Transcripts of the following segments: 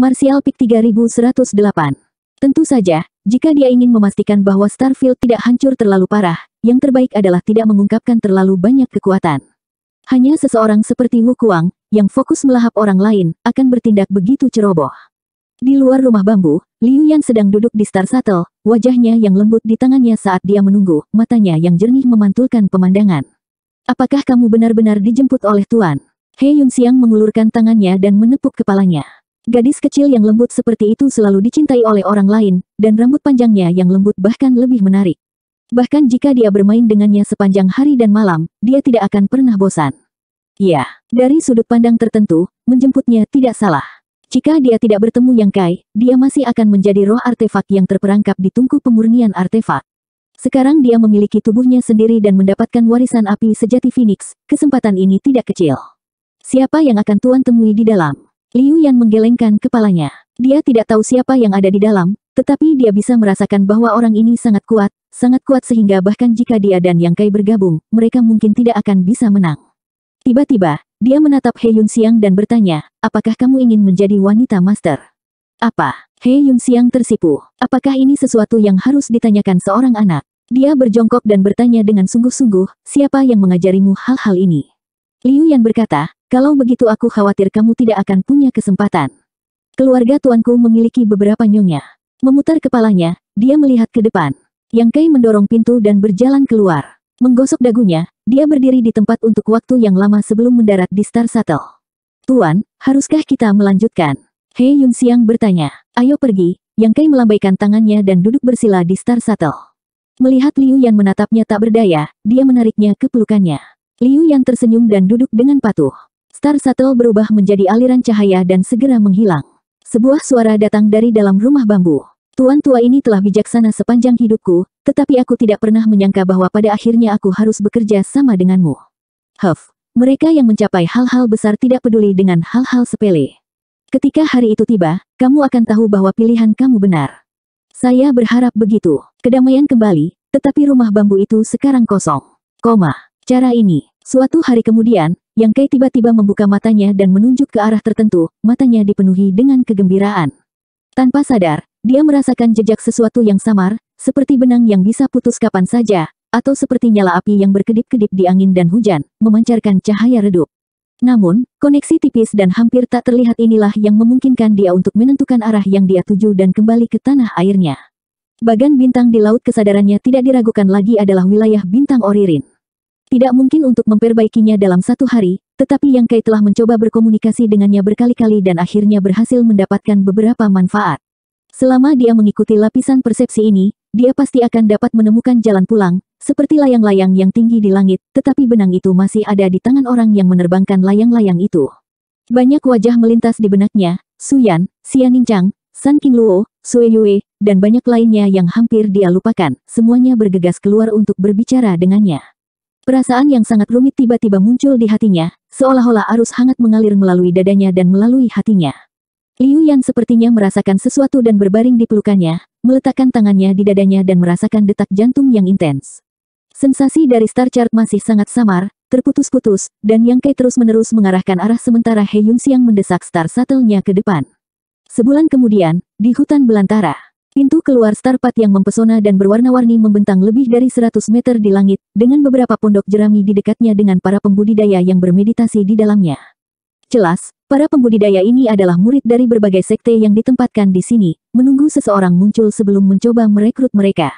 Martial Peak 3108. Tentu saja, jika dia ingin memastikan bahwa Starfield tidak hancur terlalu parah, yang terbaik adalah tidak mengungkapkan terlalu banyak kekuatan. Hanya seseorang seperti Wu Kuang, yang fokus melahap orang lain, akan bertindak begitu ceroboh. Di luar rumah bambu, Liu Yan sedang duduk di Star Shuttle, wajahnya yang lembut di tangannya saat dia menunggu, matanya yang jernih memantulkan pemandangan. Apakah kamu benar-benar dijemput oleh Tuan? He Yun Xiang mengulurkan tangannya dan menepuk kepalanya. Gadis kecil yang lembut seperti itu selalu dicintai oleh orang lain, dan rambut panjangnya yang lembut bahkan lebih menarik. Bahkan jika dia bermain dengannya sepanjang hari dan malam, dia tidak akan pernah bosan. Ya, dari sudut pandang tertentu, menjemputnya tidak salah. Jika dia tidak bertemu Yang Kai, dia masih akan menjadi roh artefak yang terperangkap di tungku pemurnian artefak. Sekarang dia memiliki tubuhnya sendiri dan mendapatkan warisan api sejati Phoenix, kesempatan ini tidak kecil. Siapa yang akan Tuan temui di dalam? Liu Yan menggelengkan kepalanya. Dia tidak tahu siapa yang ada di dalam, tetapi dia bisa merasakan bahwa orang ini sangat kuat, sangat kuat sehingga bahkan jika dia dan Yang Kai bergabung, mereka mungkin tidak akan bisa menang. Tiba-tiba, dia menatap He Yun Siang dan bertanya, apakah kamu ingin menjadi wanita master? Apa? He Yun Siang tersipu. Apakah ini sesuatu yang harus ditanyakan seorang anak? Dia berjongkok dan bertanya dengan sungguh-sungguh, siapa yang mengajarimu hal-hal ini? Liu Yan berkata, kalau begitu aku khawatir kamu tidak akan punya kesempatan. Keluarga tuanku memiliki beberapa nyonya. Memutar kepalanya, dia melihat ke depan. Yang Kai mendorong pintu dan berjalan keluar. Menggosok dagunya, dia berdiri di tempat untuk waktu yang lama sebelum mendarat di Star Shuttle. Tuan, haruskah kita melanjutkan? Hei Yun Siang bertanya. Ayo pergi, Yang Kai melambaikan tangannya dan duduk bersila di Star Shuttle. Melihat Liu Yan menatapnya tak berdaya, dia menariknya ke pelukannya. Liu yang tersenyum dan duduk dengan patuh. Star Shuttle berubah menjadi aliran cahaya dan segera menghilang. Sebuah suara datang dari dalam rumah bambu. Tuan tua ini telah bijaksana sepanjang hidupku, tetapi aku tidak pernah menyangka bahwa pada akhirnya aku harus bekerja sama denganmu. Huff, mereka yang mencapai hal-hal besar tidak peduli dengan hal-hal sepele. Ketika hari itu tiba, kamu akan tahu bahwa pilihan kamu benar. Saya berharap begitu. Kedamaian kembali, tetapi rumah bambu itu sekarang kosong. Koma, cara ini, Suatu hari kemudian, Yang Kai tiba-tiba membuka matanya dan menunjuk ke arah tertentu, matanya dipenuhi dengan kegembiraan. Tanpa sadar, dia merasakan jejak sesuatu yang samar, seperti benang yang bisa putus kapan saja, atau seperti nyala api yang berkedip-kedip di angin dan hujan, memancarkan cahaya redup. Namun, koneksi tipis dan hampir tak terlihat inilah yang memungkinkan dia untuk menentukan arah yang dia tuju dan kembali ke tanah airnya. Bagan bintang di laut kesadarannya tidak diragukan lagi adalah wilayah bintang Oririn. Tidak mungkin untuk memperbaikinya dalam satu hari, tetapi Yang Kai telah mencoba berkomunikasi dengannya berkali-kali dan akhirnya berhasil mendapatkan beberapa manfaat. Selama dia mengikuti lapisan persepsi ini, dia pasti akan dapat menemukan jalan pulang, seperti layang-layang yang tinggi di langit, tetapi benang itu masih ada di tangan orang yang menerbangkan layang-layang itu. Banyak wajah melintas di benaknya, Suyan, Xianingchang, San Qingluo, Sue Yue, dan banyak lainnya yang hampir dia lupakan, semuanya bergegas keluar untuk berbicara dengannya. Perasaan yang sangat rumit tiba-tiba muncul di hatinya, seolah-olah arus hangat mengalir melalui dadanya dan melalui hatinya. Liu Yan sepertinya merasakan sesuatu dan berbaring di pelukannya, meletakkan tangannya di dadanya dan merasakan detak jantung yang intens. Sensasi dari Star Chart masih sangat samar, terputus-putus, dan Yang Kai terus-menerus mengarahkan arah sementara He Yun Siang mendesak Star shuttle ke depan. Sebulan kemudian, di hutan belantara. Pintu keluar Starpat yang mempesona dan berwarna-warni membentang lebih dari 100 meter di langit, dengan beberapa pondok jerami di dekatnya dengan para pembudidaya yang bermeditasi di dalamnya. Jelas, para pembudidaya ini adalah murid dari berbagai sekte yang ditempatkan di sini, menunggu seseorang muncul sebelum mencoba merekrut mereka.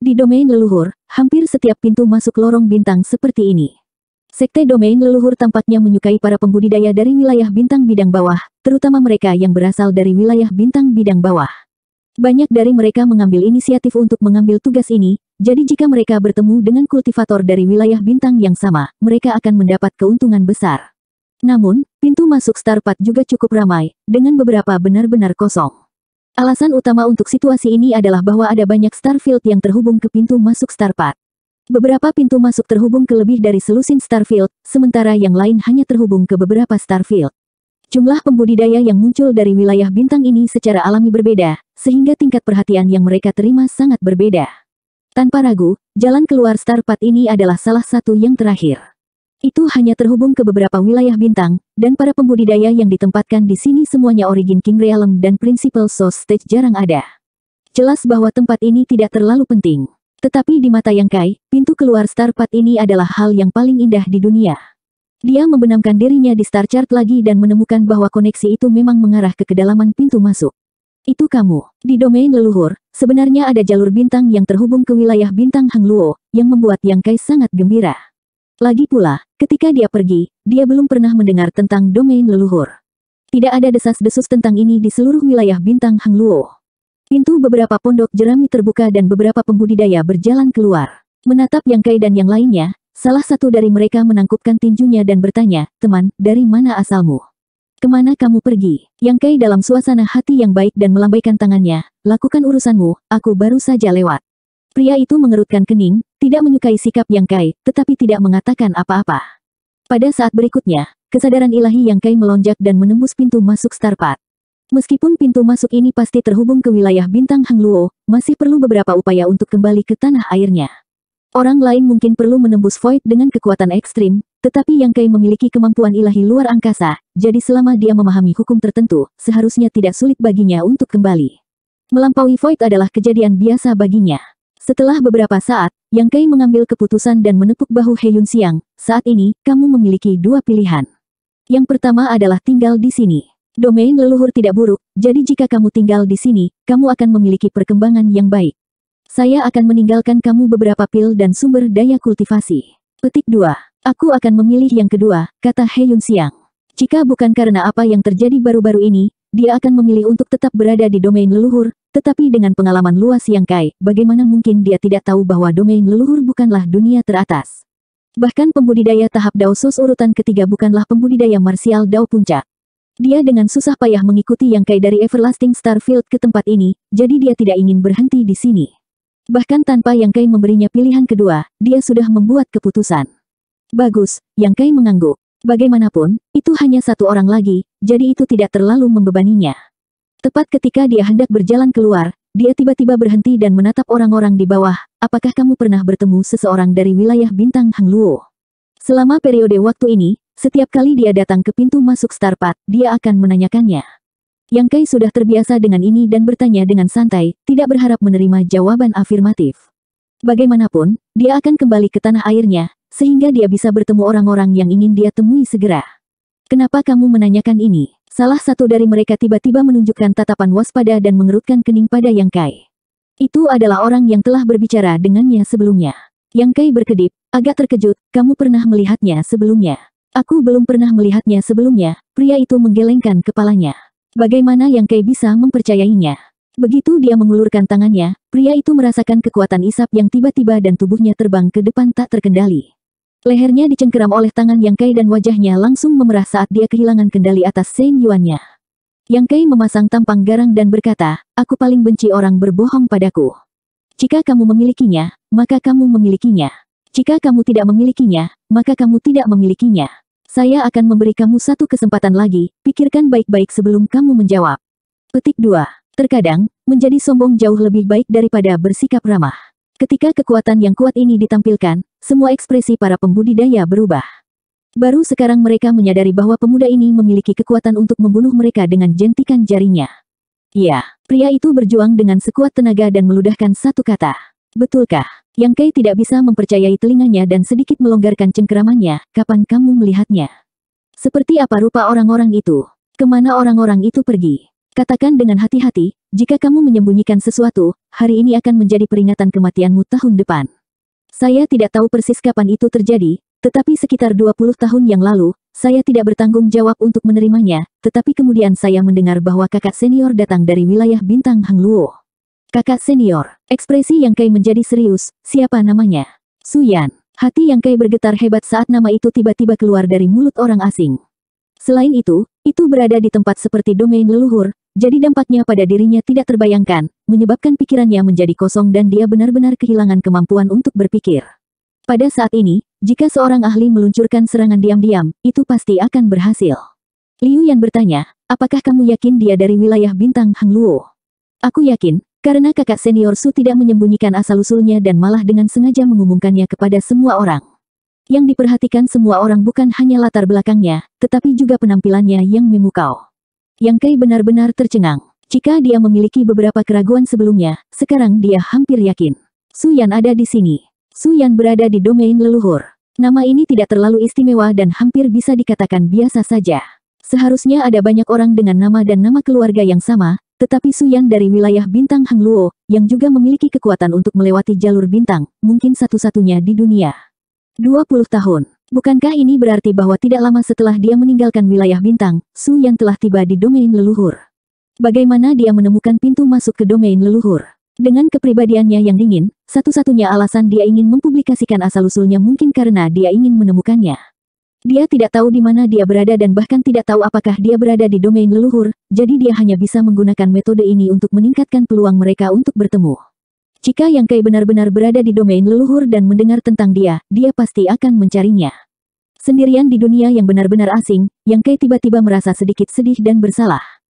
Di domain leluhur, hampir setiap pintu masuk lorong bintang seperti ini. Sekte domain leluhur tampaknya menyukai para pembudidaya dari wilayah bintang bidang bawah, terutama mereka yang berasal dari wilayah bintang bidang bawah. Banyak dari mereka mengambil inisiatif untuk mengambil tugas ini, jadi jika mereka bertemu dengan kultivator dari wilayah bintang yang sama, mereka akan mendapat keuntungan besar. Namun, pintu masuk Starpat juga cukup ramai, dengan beberapa benar-benar kosong. Alasan utama untuk situasi ini adalah bahwa ada banyak Starfield yang terhubung ke pintu masuk Starpat. Beberapa pintu masuk terhubung ke lebih dari selusin Starfield, sementara yang lain hanya terhubung ke beberapa Starfield. Jumlah pembudidaya yang muncul dari wilayah bintang ini secara alami berbeda, sehingga tingkat perhatian yang mereka terima sangat berbeda. Tanpa ragu, jalan keluar Starpat ini adalah salah satu yang terakhir. Itu hanya terhubung ke beberapa wilayah bintang, dan para pembudidaya yang ditempatkan di sini semuanya origin King Realm dan Principal Source Stage jarang ada. Jelas bahwa tempat ini tidak terlalu penting. Tetapi di mata yang kai, pintu keluar Starpat ini adalah hal yang paling indah di dunia. Dia membenamkan dirinya di Star Chart lagi dan menemukan bahwa koneksi itu memang mengarah ke kedalaman pintu masuk. Itu kamu. Di domain leluhur, sebenarnya ada jalur bintang yang terhubung ke wilayah bintang Hang Luo, yang membuat Yang Kai sangat gembira. Lagi pula, ketika dia pergi, dia belum pernah mendengar tentang domain leluhur. Tidak ada desas-desus tentang ini di seluruh wilayah bintang Hang Luo. Pintu beberapa pondok jerami terbuka dan beberapa pembudidaya berjalan keluar. Menatap Yang Kai dan yang lainnya, Salah satu dari mereka menangkupkan tinjunya dan bertanya, teman, dari mana asalmu? Kemana kamu pergi? Yang Kai dalam suasana hati yang baik dan melambaikan tangannya, lakukan urusanmu, aku baru saja lewat. Pria itu mengerutkan kening, tidak menyukai sikap Yang Kai, tetapi tidak mengatakan apa-apa. Pada saat berikutnya, kesadaran ilahi Yang Kai melonjak dan menembus pintu masuk Starpat. Meskipun pintu masuk ini pasti terhubung ke wilayah bintang Hangluo, masih perlu beberapa upaya untuk kembali ke tanah airnya. Orang lain mungkin perlu menembus void dengan kekuatan ekstrim, tetapi Yang Kai memiliki kemampuan ilahi luar angkasa, jadi selama dia memahami hukum tertentu, seharusnya tidak sulit baginya untuk kembali. Melampaui void adalah kejadian biasa baginya. Setelah beberapa saat, Yang Kai mengambil keputusan dan menepuk bahu Heyun Siang, saat ini, kamu memiliki dua pilihan. Yang pertama adalah tinggal di sini. Domain leluhur tidak buruk, jadi jika kamu tinggal di sini, kamu akan memiliki perkembangan yang baik. Saya akan meninggalkan kamu beberapa pil dan sumber daya kultivasi. Petik 2. Aku akan memilih yang kedua, kata He Yun Siang. Jika bukan karena apa yang terjadi baru-baru ini, dia akan memilih untuk tetap berada di domain leluhur, tetapi dengan pengalaman luas yang Kai, bagaimana mungkin dia tidak tahu bahwa domain leluhur bukanlah dunia teratas. Bahkan pembudidaya tahap Sos urutan ketiga bukanlah pembudidaya marsial Dao Puncak. Dia dengan susah payah mengikuti yang Kai dari Everlasting Starfield ke tempat ini, jadi dia tidak ingin berhenti di sini. Bahkan tanpa Yang Kai memberinya pilihan kedua, dia sudah membuat keputusan. Bagus, Yang Kai mengangguk. Bagaimanapun, itu hanya satu orang lagi, jadi itu tidak terlalu membebaninya. Tepat ketika dia hendak berjalan keluar, dia tiba-tiba berhenti dan menatap orang-orang di bawah, apakah kamu pernah bertemu seseorang dari wilayah bintang Hang Hangluo? Selama periode waktu ini, setiap kali dia datang ke pintu masuk Starpat, dia akan menanyakannya. Yang Kai sudah terbiasa dengan ini dan bertanya dengan santai, tidak berharap menerima jawaban afirmatif. Bagaimanapun, dia akan kembali ke tanah airnya, sehingga dia bisa bertemu orang-orang yang ingin dia temui segera. Kenapa kamu menanyakan ini? Salah satu dari mereka tiba-tiba menunjukkan tatapan waspada dan mengerutkan kening pada Yang Kai. Itu adalah orang yang telah berbicara dengannya sebelumnya. Yang Kai berkedip, agak terkejut, kamu pernah melihatnya sebelumnya. Aku belum pernah melihatnya sebelumnya, pria itu menggelengkan kepalanya. Bagaimana yang Kei bisa mempercayainya? Begitu dia mengulurkan tangannya, pria itu merasakan kekuatan isap yang tiba-tiba dan tubuhnya terbang ke depan tak terkendali. Lehernya dicengkeram oleh tangan Yang Kei dan wajahnya langsung memerah saat dia kehilangan kendali atas Sen Yuannya. Yang Kei memasang tampang garang dan berkata, aku paling benci orang berbohong padaku. Jika kamu memilikinya, maka kamu memilikinya. Jika kamu tidak memilikinya, maka kamu tidak memilikinya. Saya akan memberi kamu satu kesempatan lagi, pikirkan baik-baik sebelum kamu menjawab. Petik 2. Terkadang, menjadi sombong jauh lebih baik daripada bersikap ramah. Ketika kekuatan yang kuat ini ditampilkan, semua ekspresi para pembudidaya berubah. Baru sekarang mereka menyadari bahwa pemuda ini memiliki kekuatan untuk membunuh mereka dengan jentikan jarinya. Ya, pria itu berjuang dengan sekuat tenaga dan meludahkan satu kata. Betulkah? Yang Kei tidak bisa mempercayai telinganya dan sedikit melonggarkan cengkeramannya, kapan kamu melihatnya? Seperti apa rupa orang-orang itu? Kemana orang-orang itu pergi? Katakan dengan hati-hati, jika kamu menyembunyikan sesuatu, hari ini akan menjadi peringatan kematianmu tahun depan. Saya tidak tahu persis kapan itu terjadi, tetapi sekitar 20 tahun yang lalu, saya tidak bertanggung jawab untuk menerimanya, tetapi kemudian saya mendengar bahwa kakak senior datang dari wilayah Bintang Hangluo. Kakak senior, ekspresi yang Kai menjadi serius, siapa namanya? Suyan. Hati yang Kai bergetar hebat saat nama itu tiba-tiba keluar dari mulut orang asing. Selain itu, itu berada di tempat seperti domain leluhur, jadi dampaknya pada dirinya tidak terbayangkan, menyebabkan pikirannya menjadi kosong dan dia benar-benar kehilangan kemampuan untuk berpikir. Pada saat ini, jika seorang ahli meluncurkan serangan diam-diam, itu pasti akan berhasil. Liu Yan bertanya, apakah kamu yakin dia dari wilayah bintang Hang Luo? Aku yakin, karena kakak senior Su tidak menyembunyikan asal-usulnya dan malah dengan sengaja mengumumkannya kepada semua orang. Yang diperhatikan semua orang bukan hanya latar belakangnya, tetapi juga penampilannya yang memukau. Yang Kai benar-benar tercengang. Jika dia memiliki beberapa keraguan sebelumnya, sekarang dia hampir yakin. Su Yan ada di sini. Su Yan berada di domain leluhur. Nama ini tidak terlalu istimewa dan hampir bisa dikatakan biasa saja. Seharusnya ada banyak orang dengan nama dan nama keluarga yang sama, tetapi Su Suyang dari wilayah bintang Hang Luo, yang juga memiliki kekuatan untuk melewati jalur bintang, mungkin satu-satunya di dunia. 20 tahun. Bukankah ini berarti bahwa tidak lama setelah dia meninggalkan wilayah bintang, Su yang telah tiba di domain leluhur? Bagaimana dia menemukan pintu masuk ke domain leluhur? Dengan kepribadiannya yang dingin, satu-satunya alasan dia ingin mempublikasikan asal-usulnya mungkin karena dia ingin menemukannya. Dia tidak tahu di mana dia berada dan bahkan tidak tahu apakah dia berada di domain leluhur, jadi dia hanya bisa menggunakan metode ini untuk meningkatkan peluang mereka untuk bertemu. Jika yang Kai benar-benar berada di domain leluhur dan mendengar tentang dia, dia pasti akan mencarinya. Sendirian di dunia yang benar-benar asing, yang Kai tiba-tiba merasa sedikit sedih dan bersalah.